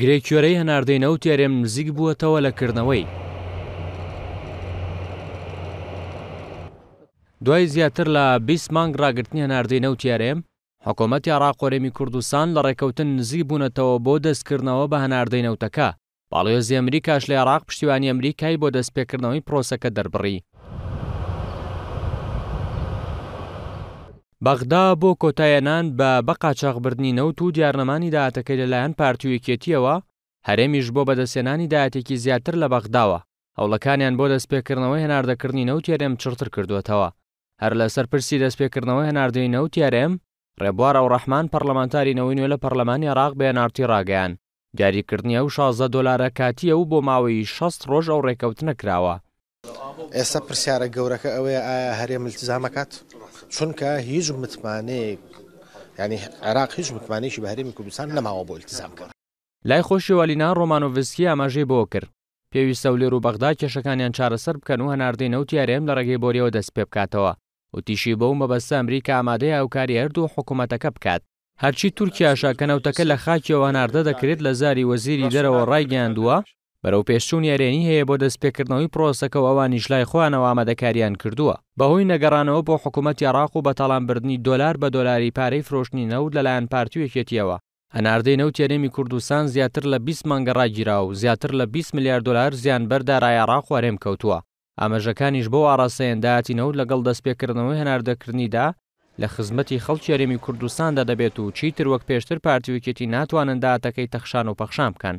گرێکوێرەی هەناردەینە و تێرێم نزیک بووەتەوە لەکردنەوەی دوای زیاتر لە 20 مانگ ڕاگررتنی هەناردەینە و تێرێم حکوومەتی عراقۆرێمی کوردستان لە ڕێکەوتن نزیک بوونەتەوە بۆ دەستکردنەوە بە هەناردەینەوتەکە باڵێزی ئەمریکاش لە عراق پشتیوانی ئەمریکای بۆ دەستپێکردنەوەی پرۆسەکە دەربڕی بەغدا بۆ کۆتایەنان بە بەقاچاقبردنی نەوت و دیارنەمانی داهاتەکەی لەلایەن پارتیویکێتیەوە هەرێمیش بۆ بەدەسێنانی داهاتێکی زیاتر لە بەغداوە هەوڵەکانیان بۆ دەستپێکردنەوەی هەناردەکردنی نەوتیارێم چرتر کردوێتەوە هەر لە سەرپرسی دەستپێکردنەوەی هەناردەی نەوتیارێم ڕێبوارە و ڕەحمان پەرلەمانتاری نەوەی نوێ لە پەرلەمانی عراق بێنارتی ڕاگەیان دیاریکردنیە و 16 دلارە کاتیە و بە ماوەی 6 ڕۆژ ئەو ڕێکەوتنە کراوە ئێستا پرسیارە گەورەکە ئەوەیە ئایا هەرێ ملتزامەکات؟ چونکە هیچ متمانەیەک ینی عراق هیچ متمانێکی بە هەرمی کوردستان نەماوە بۆ التزام کرد لای خۆشیوالینا ڕۆمانۆڤسکی ئاماژێ بۆ کرد پێویستە و لێر و بەغدا کێشەکانیان چارەسەر بکەن و هەناردەینە و تیارێم لە ڕێگەی بۆریەوە دەست پێ بکاتەوە وتیشی بەو مەبەستە ئەمریکا ئامادەی ئەوکاری هەردوو حکوومەتەکە بکات هەرچی تورکیاشا کەنەوتەکە لە خاکیەوە هەناردە دەکرێت لە زاری وەزیری دەرەوە ڕایگەیاندووە بەرەو پێشچوون یارێنی هەیە بۆ دەستپێکردنەوەی پرۆسەکە و ئەوانیش لای خۆیانەوە ئامادەکاریان کردووە بەهۆی نەگەڕانەوە بۆ حکوومەت یاراق و بە تاڵامبردننی دۆلار بە دۆلاری پارەی فرۆشتنی نەود لەلایەن پارتیوەکێتیەوە هەناردەی نەوت تێرێمی کوردستان زیاتر لە 20 مانگەڕاگیرا و زیاتر لە 20 میلیارد دلار زیان بەردارایاراق وارێم کەوتووە ئامەژەکانیش بۆ ئاراسەیەنداتی نەوت لەگەڵ دەستپێکردنەوەی هەناردەکردنیدا لە خزمەتی خەڵکیێرێمی کوردستاندا دەبێت و چیتر وەک پێشتر پارتیوەکێتی ناتوانن دااتەکەی تەخشان و پەخشام بکەن